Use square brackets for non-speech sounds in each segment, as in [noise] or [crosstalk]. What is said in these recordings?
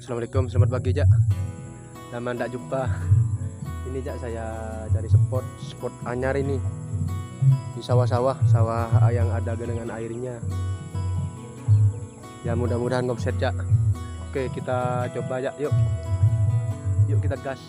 Assalamualaikum selamat pagi Cak lama ndak jumpa ini Cak saya cari spot spot anyar ini di sawah-sawah sawah yang ada genangan airnya ya mudah-mudahan ngomset Cak oke kita coba jak yuk yuk kita gas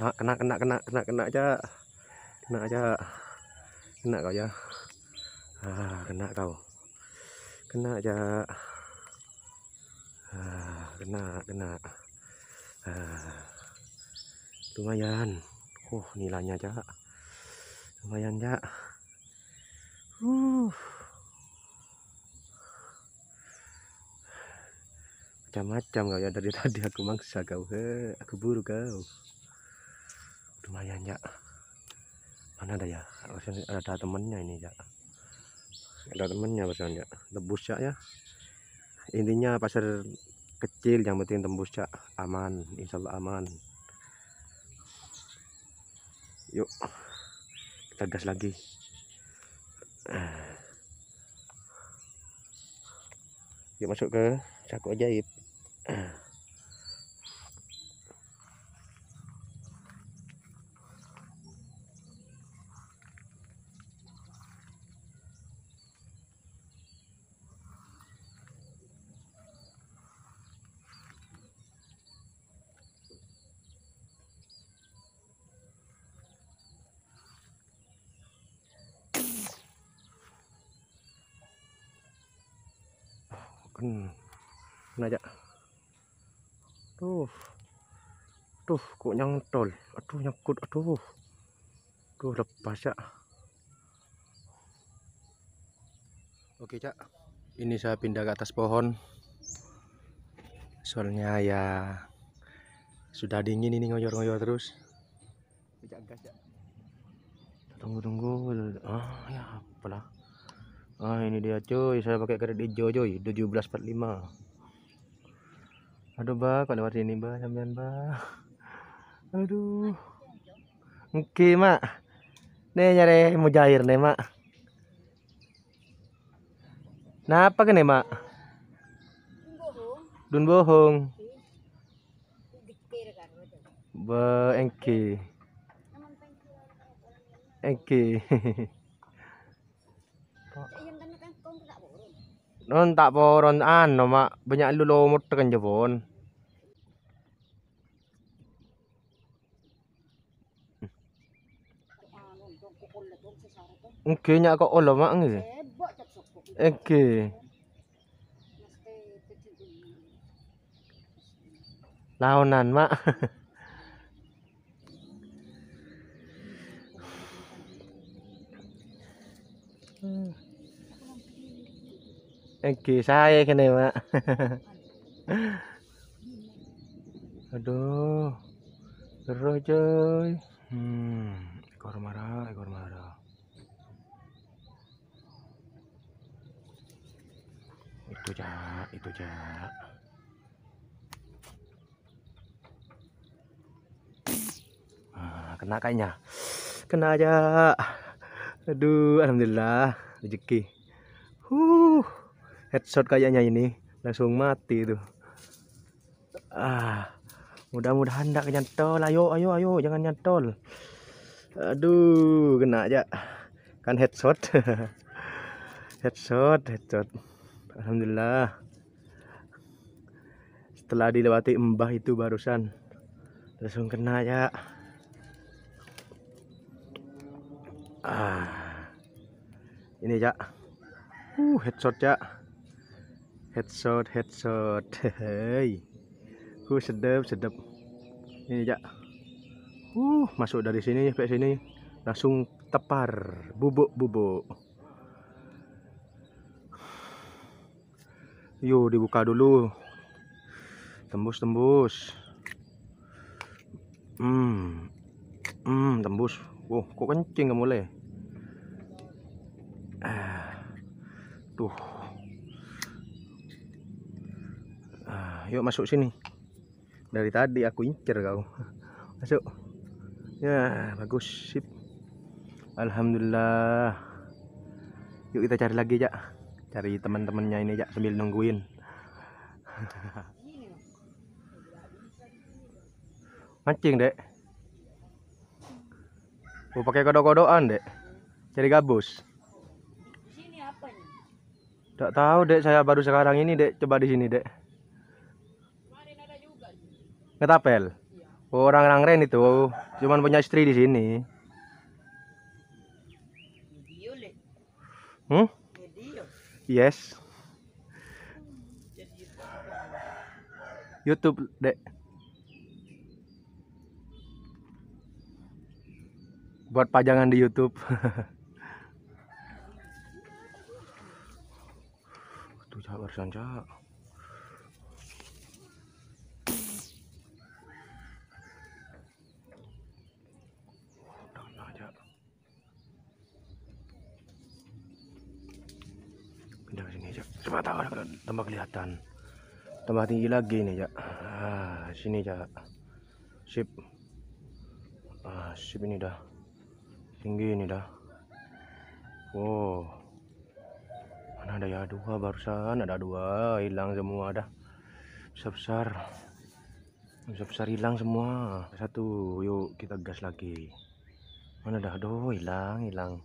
kena kena kena kena kena kena aja kena aja kena kau ya ah kena kau kena aja ah kena kena ah, lumayan oh nilainya aja lumayan ya uh macam-macam kau ya dari tadi aku mangsa kau he aku buru kau lumayan ya mana ada ya harusnya ada temennya ini ya ada temennya barusan ya tembus ya ya intinya pasar kecil yang penting tembus ya aman insyaallah aman yuk kita gas lagi yuk masuk ke saku ajaib Hmm. Kena jak. Tuh. Tuh, kok nyantol. Aduh, nyangkut. Aduh. Tuh, lepas ya Oke, Cak. Ini saya pindah ke atas pohon. Soalnya ya sudah dingin ini ngoyor-ngoyor terus. Tunggu-tunggu. Ah, ya apalah. Ah ini dia cuy, saya pakai kredit hijau cuy, 1745. Aduh bah, kok lewat sini bah, sampean bah. [laughs] Aduh. Oke mak, nih nyari mujair nih mak. Nah apa kene mak? Dun bohong. Dun Be engki. Engki. [laughs] non, Ron tapo ron ano ma, banyak lulumot kan jabon. Engke nya ko olo ma ngi. Engke. Laonan ma. Hmm. [laughs] Oke, eh, saya kena mak. [laughs] Aduh, seru coy. Hmm, ekor marah, ekor marah. Itu ja, itu ja. Ah, kena kayaknya. Kena aja. Aduh, alhamdulillah rezeki headshot kayaknya ini langsung mati itu ah mudah-mudahan tidak nyantol ayo ayo ayo jangan nyantol aduh kena aja kan headshot [laughs] headshot headshot Alhamdulillah setelah dilewati embah itu barusan langsung kena ya ah ini ya uh headshot ya headshot headshot [laughs] hei ku uh, sedap sedap ini ya uh masuk dari sini sampai sini langsung tepar bubuk bubuk yuk dibuka dulu tembus tembus hmm hmm tembus wow oh, kok kencing nggak mulai ah. tuh yuk masuk sini dari tadi aku incer kau masuk ya bagus sip Alhamdulillah yuk kita cari lagi ya cari teman-temannya ini ya sambil nungguin [laughs] mancing dek mau pakai kodok-kodokan dek cari gabus tidak tahu dek saya baru sekarang ini dek coba di sini dek Ngetapel? Iya. Oh, orang orang keren itu cuman punya istri di sini. Hmm? Yes. YouTube, Dek. Buat pajangan di YouTube. Tuh, jangan saja. tembak tambah kelihatan tambah tinggi lagi nih ya ah, sini ya sip ah, sip ini dah tinggi ini dah wow mana ada ya dua barusan ada dua hilang semua dah besar besar besar besar hilang semua satu yuk kita gas lagi mana dah aduh hilang hilang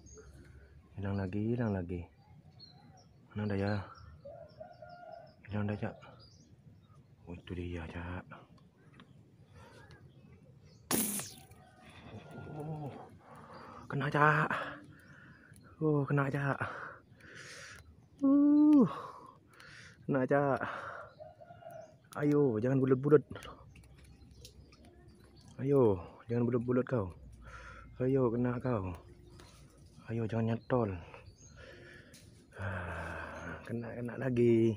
hilang lagi hilang lagi mana ada ya Jangan dah, Cak. Oh, itu dia, ya, Cak. Oh, kena, Cak. Oh, kena, Cak. Uh, kena, Cak. Ayo, jangan bulat-bulat. Ayo, jangan bulat-bulat kau. Ayo, kena kau. Ayo, jangan nyetol. Ah, kena Kena lagi.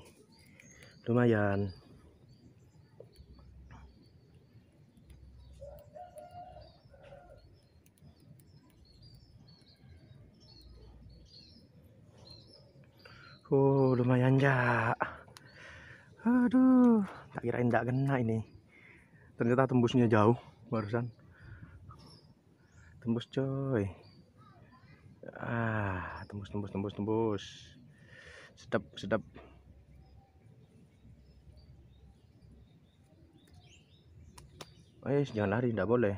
lumayan Oh, lumayan ya. Aduh, tak kirain tak kena ini. Ternyata tembusnya jauh barusan. Tembus coy. Ah, tembus tembus tembus tembus. Sedap, sedap. eh jangan lari tidak boleh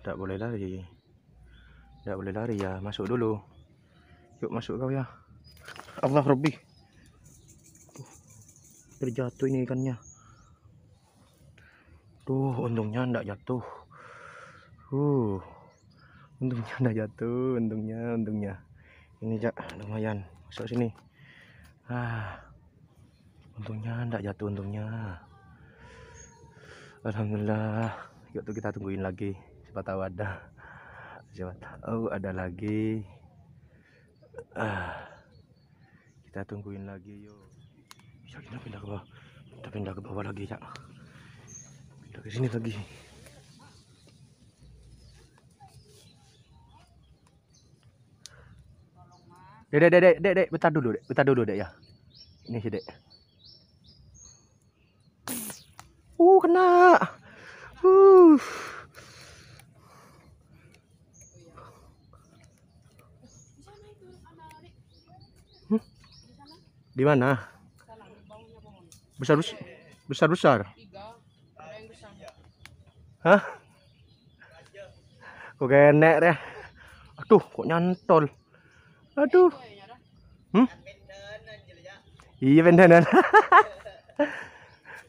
tidak boleh lari tidak boleh lari ya masuk dulu yuk masuk kau ya Allah Robbi terjatuh ini ikannya tuh untungnya tidak jatuh uh untungnya tidak jatuh untungnya untungnya ini cak lumayan masuk sini ah untungnya tidak jatuh untungnya Alhamdulillah yuk tuh kita tungguin lagi siapa tahu ada siapa tahu ada lagi ah, kita tungguin lagi yuk bisa kita pindah ke bawah kita pindah ke bawah lagi ya pindah ke sini lagi Dek, dek, dek, dek, dek, bentar dulu, dek, bentar dulu, dek, ya. Ini sih, dek. Uh, kena. Uh. Di mana? Besar besar besar. besar. Hah? Kok enek deh. Aduh, kok nyantol. Aduh. Hmm? Iya bendanan. [laughs]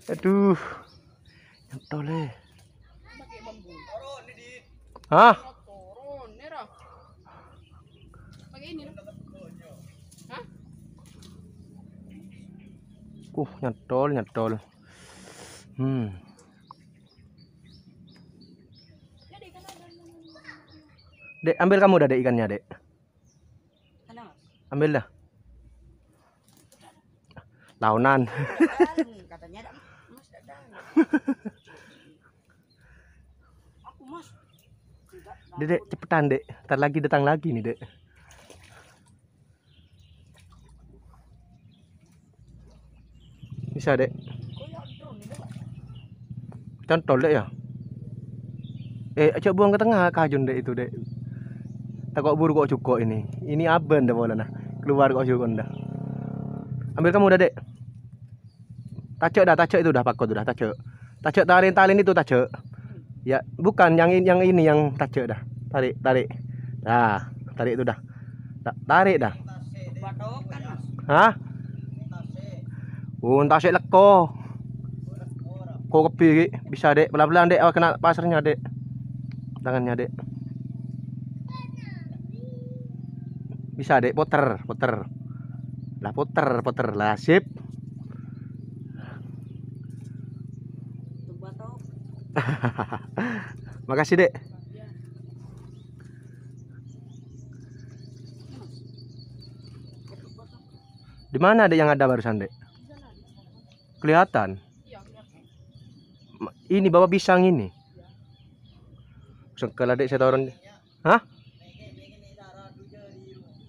Aduh tole. Hah? Uh, nyetol nyetol, Hmm. Dek, ambil kamu udah dek ikannya, Dek. Ambil dah. Launan. Katanya [laughs] Dedek cepetan dek. Ntar lagi datang lagi nih dek. Bisa dek. Contol dek ya. Eh, coba buang ke tengah kajun dek itu dek. tak kok buru kok cukok ini. Ini aben dek boleh nah. Keluar kok cukok dah. Ambil kamu dah dek. Tacok dah, tacok itu dah pakot dah, tacok. Tacok tarin talin itu tacok ya bukan yang ini yang ini yang tajuk dah tarik tarik dah tarik itu dah tarik dah hah Oh, sih leko. Kok kepi bisa dek pelan-pelan dek awak kena pasarnya dek tangannya dek bisa dek puter puter lah puter puter lah sip Makasih, Dek. Di mana ada yang ada barusan, Dek? Kelihatan. Ini bawa pisang ini. Sengkel Dek saya taruh. Hah?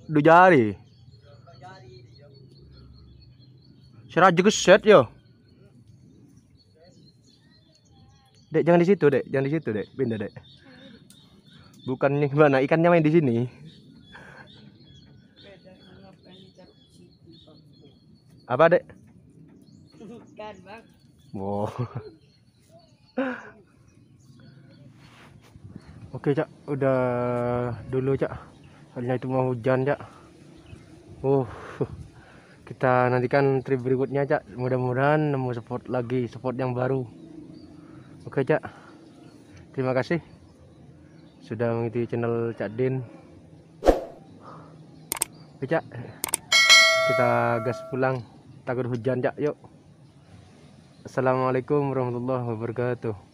Dua jari. Seraju set yo. Dek, jangan di situ, Dek. Jangan di situ, Dek. Pindah, Dek. Bukannya gimana? Ikannya main di sini. Apa, Dek? Ikan, Bang. Wow. [laughs] Oke, Cak. Udah dulu, Cak. hanya itu mau hujan, Cak. Uh. [laughs] Kita nantikan trip berikutnya, Cak. Mudah-mudahan nemu support lagi, support yang baru. Oke Cak Terima kasih Sudah mengikuti channel Cak Din Oke Cak Kita gas pulang Takut hujan Cak yuk Assalamualaikum warahmatullahi wabarakatuh